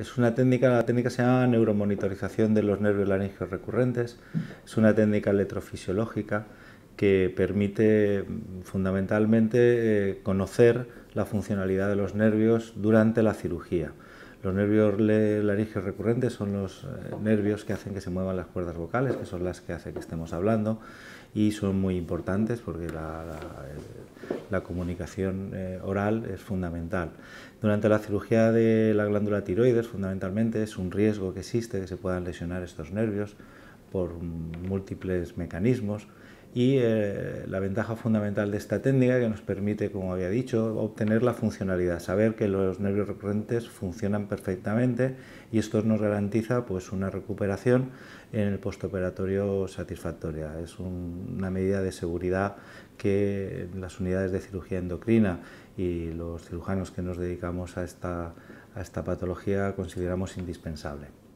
Es una técnica, la técnica se llama neuromonitorización de los nervios laringeos recurrentes. Es una técnica electrofisiológica que permite mm, fundamentalmente eh, conocer la funcionalidad de los nervios durante la cirugía. Los nervios laringeos recurrentes son los eh, nervios que hacen que se muevan las cuerdas vocales, que son las que hacen que estemos hablando, y son muy importantes porque la, la comunicación eh, oral es fundamental. Durante la cirugía de la glándula tiroides, fundamentalmente, es un riesgo que existe que se puedan lesionar estos nervios por múltiples mecanismos y eh, la ventaja fundamental de esta técnica que nos permite, como había dicho, obtener la funcionalidad, saber que los nervios recurrentes funcionan perfectamente y esto nos garantiza pues, una recuperación en el postoperatorio satisfactoria. Es una medida de seguridad que las unidades de cirugía endocrina y los cirujanos que nos dedicamos a esta patología consideramos indispensable.